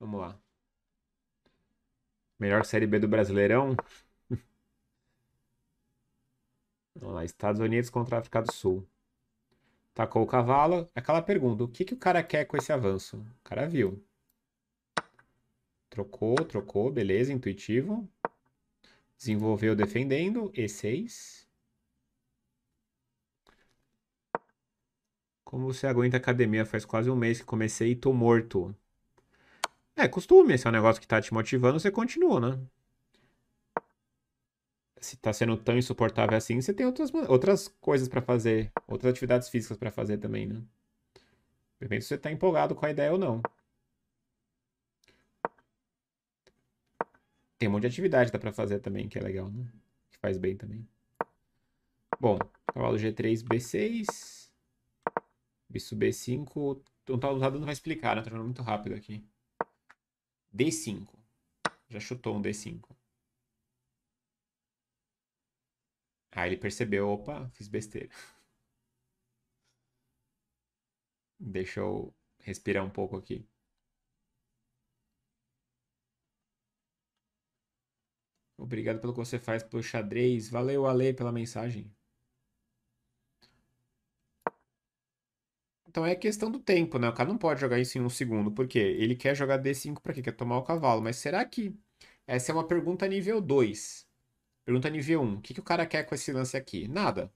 Vamos lá. Melhor Série B do Brasileirão? Vamos lá, Estados Unidos contra África do Sul. Tacou o cavalo. Aquela pergunta: o que, que o cara quer com esse avanço? O cara viu. Trocou, trocou, beleza, intuitivo. Desenvolveu defendendo, E6. Como você aguenta academia? Faz quase um mês que comecei e tô morto. É, costume, se é um negócio que tá te motivando, você continua, né? Se tá sendo tão insuportável assim, você tem outras, outras coisas para fazer, outras atividades físicas para fazer também, né? De se você tá empolgado com a ideia ou não. Tem um monte de atividade dá pra fazer também, que é legal, né? Que faz bem também. Bom, cavalo G3, B6. Bicho B5. Então tá, o não vai explicar, né? Tá jogando muito rápido aqui. D5. Já chutou um D5. Aí ele percebeu, opa, fiz besteira. Deixa eu respirar um pouco aqui. Obrigado pelo que você faz pelo xadrez. Valeu, Ale, pela mensagem. Então é questão do tempo, né? O cara não pode jogar isso em um segundo, porque ele quer jogar D5 para quê? Quer tomar o cavalo. Mas será que. Essa é uma pergunta nível 2. Pergunta nível 1. O que, que o cara quer com esse lance aqui? Nada.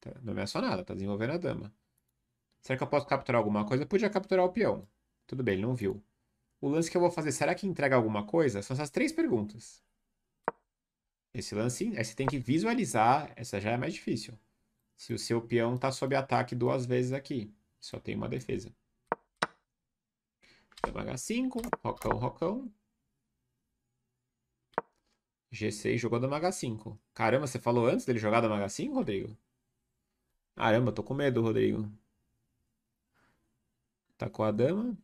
Tá, não é só nada, tá desenvolvendo a dama. Será que eu posso capturar alguma coisa? Eu podia capturar o peão. Tudo bem, ele não viu. O lance que eu vou fazer, será que entrega alguma coisa? São essas três perguntas. Esse lance, aí você tem que visualizar, essa já é mais difícil. Se o seu peão tá sob ataque duas vezes aqui. Só tem uma defesa. Dama H5, rocão, rocão. G6 jogou dama H5. Caramba, você falou antes dele jogar dama H5, Rodrigo? Caramba, tô com medo, Rodrigo. Tá com a dama.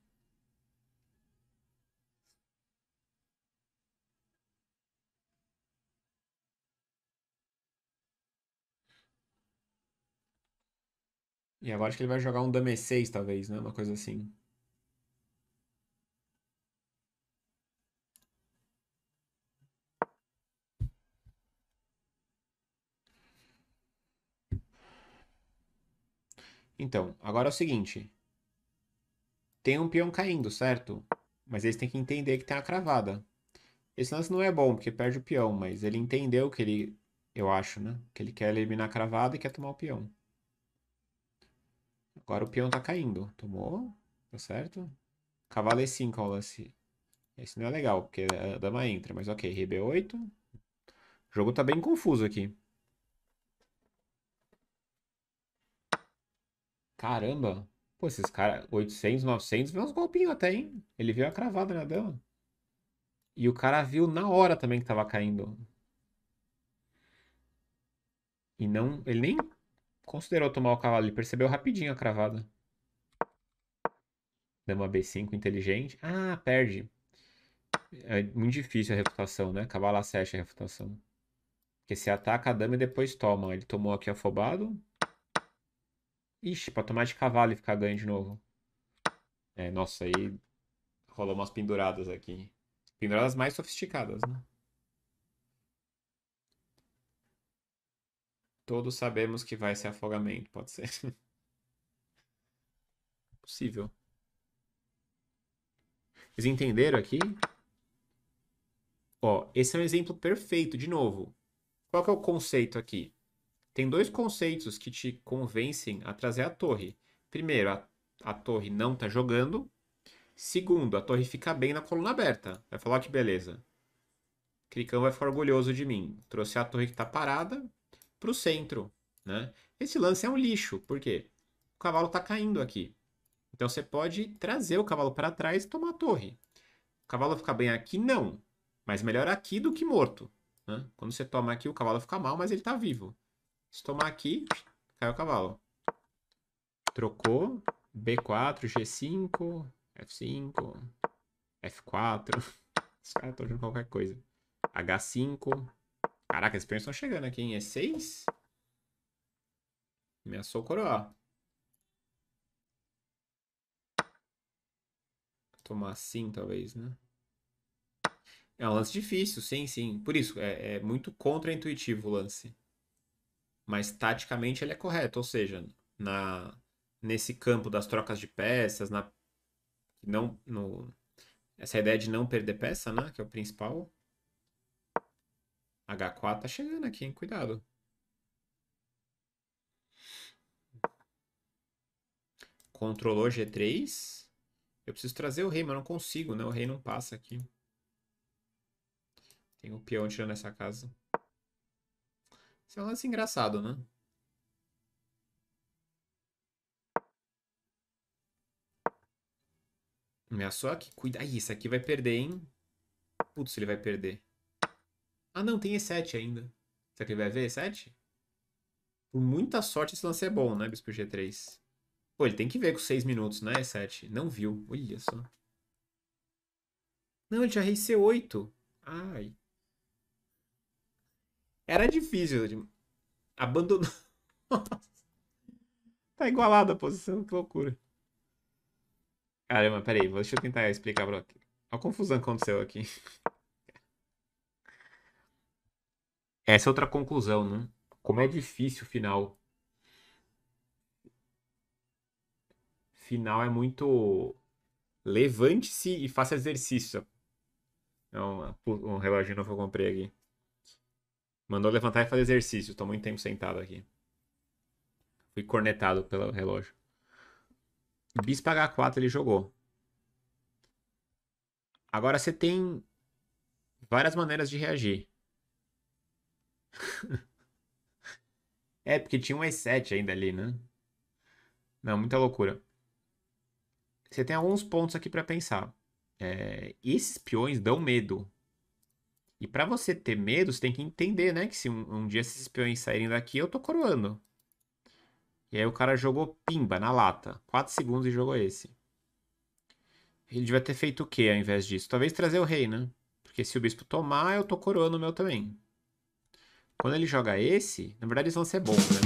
E agora acho que ele vai jogar um Dame 6, talvez, né? Uma coisa assim. Então, agora é o seguinte. Tem um peão caindo, certo? Mas eles têm que entender que tem a cravada. Esse lance não é bom, porque perde o peão, mas ele entendeu que ele... Eu acho, né? Que ele quer eliminar a cravada e quer tomar o peão. Agora o peão tá caindo. Tomou? Tá certo? Cavalo E5 é ao lance. Esse não é legal, porque a dama entra. Mas ok, rei B8. O jogo tá bem confuso aqui. Caramba. Pô, esses caras, 800, 900, vê uns golpinhos até, hein? Ele viu a cravada na dama. E o cara viu na hora também que tava caindo. E não, ele nem considerou tomar o cavalo. Ele percebeu rapidinho a cravada. Dama B5 inteligente. Ah, perde. É muito difícil a refutação, né? Cavalo A7 é a refutação. Porque se ataca a dama e depois toma. Ele tomou aqui afobado. Ixi, pra tomar de cavalo e ficar ganho de novo. É, nossa, aí rolou umas penduradas aqui. Penduradas mais sofisticadas, né? Todos sabemos que vai ser afogamento, pode ser. Possível. Vocês entenderam aqui? Ó, esse é um exemplo perfeito, de novo. Qual que é o conceito aqui? Tem dois conceitos que te convencem a trazer a torre. Primeiro, a, a torre não está jogando. Segundo, a torre fica bem na coluna aberta. Vai falar que beleza. Cricão vai ficar orgulhoso de mim. Trouxe a torre que está parada, para o centro. Né? Esse lance é um lixo, por quê? O cavalo está caindo aqui. Então você pode trazer o cavalo para trás e tomar a torre. O cavalo fica bem aqui? Não. Mas melhor aqui do que morto. Né? Quando você toma aqui, o cavalo fica mal, mas ele está vivo. Se tomar aqui, cai o cavalo. Trocou. B4, G5, F5, F4. Os caras estão jogando qualquer coisa. H5, Caraca, esses prêmios estão chegando aqui, hein? É 6? Ameaçou o Tomar sim, talvez, né? É um lance difícil, sim, sim. Por isso, é, é muito intuitivo o lance. Mas taticamente ele é correto, ou seja, na, nesse campo das trocas de peças, na, não, no, essa ideia de não perder peça, né? Que é o principal. H4 tá chegando aqui, hein? Cuidado. Controlou G3. Eu preciso trazer o rei, mas não consigo, né? O rei não passa aqui. Tem o um peão tirando essa casa. Isso é um lance engraçado, né? Ameaçou só que cuida. Ih, isso aqui vai perder, hein? Putz, ele vai perder. Ah, não, tem E7 ainda. Será que ele vai ver E7? Por muita sorte, esse lance é bom, né? Bispo G3. Pô, ele tem que ver com 6 minutos, né? E7. Não viu. Olha só. Não, ele já rei C8. Ai. Era difícil. De... Abandonou. tá igualada a posição, que loucura. Caramba, peraí, deixa eu tentar explicar pra... Olha a confusão que aconteceu aqui. Essa é outra conclusão, né? Como é difícil o final. Final é muito. Levante-se e faça exercício. É um, um reloginho novo que eu comprei aqui. Mandou levantar e fazer exercício. Estou muito tempo sentado aqui. Fui cornetado pelo relógio. Bispo H4 ele jogou. Agora você tem várias maneiras de reagir. é, porque tinha um E7 ainda ali, né? Não, muita loucura. Você tem alguns pontos aqui para pensar. É, esses peões dão medo. E para você ter medo, você tem que entender, né? Que se um, um, dia esses peões saírem daqui, eu tô coroando. E aí o cara jogou pimba na lata. 4 segundos e jogou esse. Ele devia ter feito o que ao invés disso? Talvez trazer o rei, né? Porque se o bispo tomar, eu tô coroando o meu também. Quando ele joga esse, na verdade eles vão ser bons, né?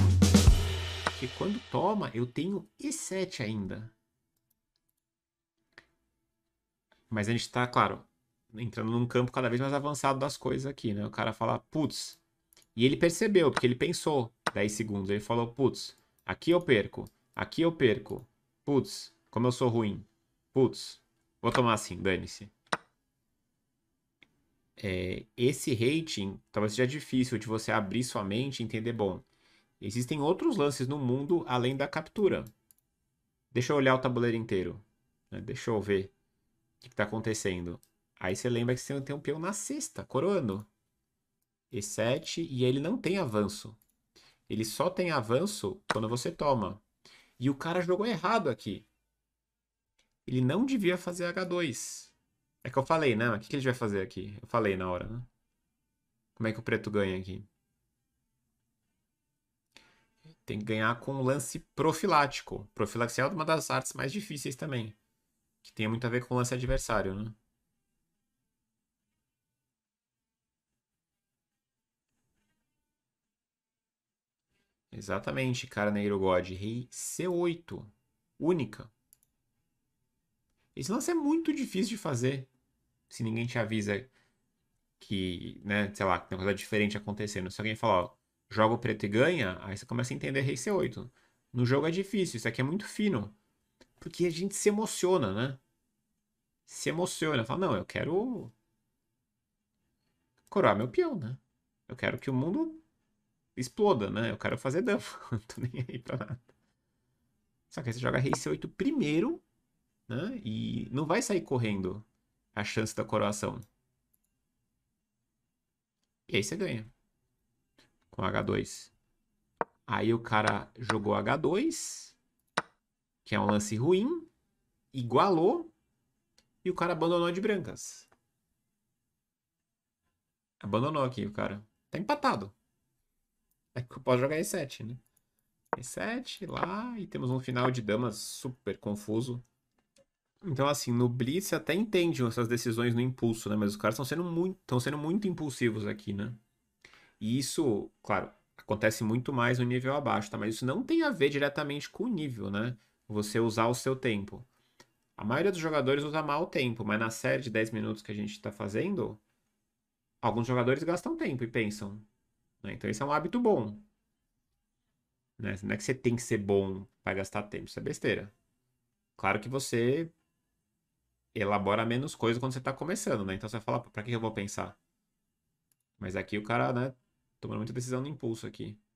Porque quando toma, eu tenho E7 ainda. Mas a gente tá, claro, entrando num campo cada vez mais avançado das coisas aqui, né? O cara fala, putz. E ele percebeu, porque ele pensou 10 segundos. Ele falou, putz, aqui eu perco, aqui eu perco. Putz, como eu sou ruim. Putz, vou tomar assim, dane-se é, esse rating talvez seja difícil de você abrir sua mente e entender, bom, existem outros lances no mundo além da captura. Deixa eu olhar o tabuleiro inteiro. Né? Deixa eu ver o que está acontecendo. Aí você lembra que você tem um peão na sexta, coroando. E7, e ele não tem avanço. Ele só tem avanço quando você toma. E o cara jogou errado aqui. Ele não devia fazer H2. É que eu falei, né? o que, que vai fazer aqui? Eu falei na hora, né? Como é que o preto ganha aqui? Tem que ganhar com um lance profilático. Profilaxia é uma das artes mais difíceis também. Que tem muito a ver com o lance adversário, né? Exatamente, Carneiro God. Rei C8. Única. Esse lance é muito difícil de fazer se ninguém te avisa que, né, sei lá, que tem uma coisa diferente acontecendo, se alguém falar, ó, joga o preto e ganha, aí você começa a entender rei C8. No jogo é difícil, isso aqui é muito fino. Porque a gente se emociona, né? Se emociona, fala, não, eu quero coroar meu peão, né? Eu quero que o mundo exploda, né? Eu quero fazer dano. não tô nem aí pra nada. Só que aí você joga rei C8 primeiro, né? E não vai sair correndo a chance da coroação. E aí você ganha. Com H2. Aí o cara jogou H2, que é um lance ruim, igualou, e o cara abandonou de brancas. Abandonou aqui o cara. Tá empatado. É que eu posso jogar E7, né? E7 lá, e temos um final de damas super confuso. Então, assim, no Blitz você até entende essas decisões no impulso, né? Mas os caras estão sendo muito, estão sendo muito impulsivos aqui, né? E isso, claro, acontece muito mais no nível abaixo, tá? Mas isso não tem a ver diretamente com o nível, né? Você usar o seu tempo. A maioria dos jogadores usa mal o tempo, mas na série de 10 minutos que a gente está fazendo, alguns jogadores gastam tempo e pensam. Né? Então, isso é um hábito bom. Né? Não é que você tem que ser bom para gastar tempo, isso é besteira. Claro que você elabora menos coisa quando você está começando, né? Então você fala, para que eu vou pensar? Mas aqui o cara, né, tomando muita decisão no impulso aqui.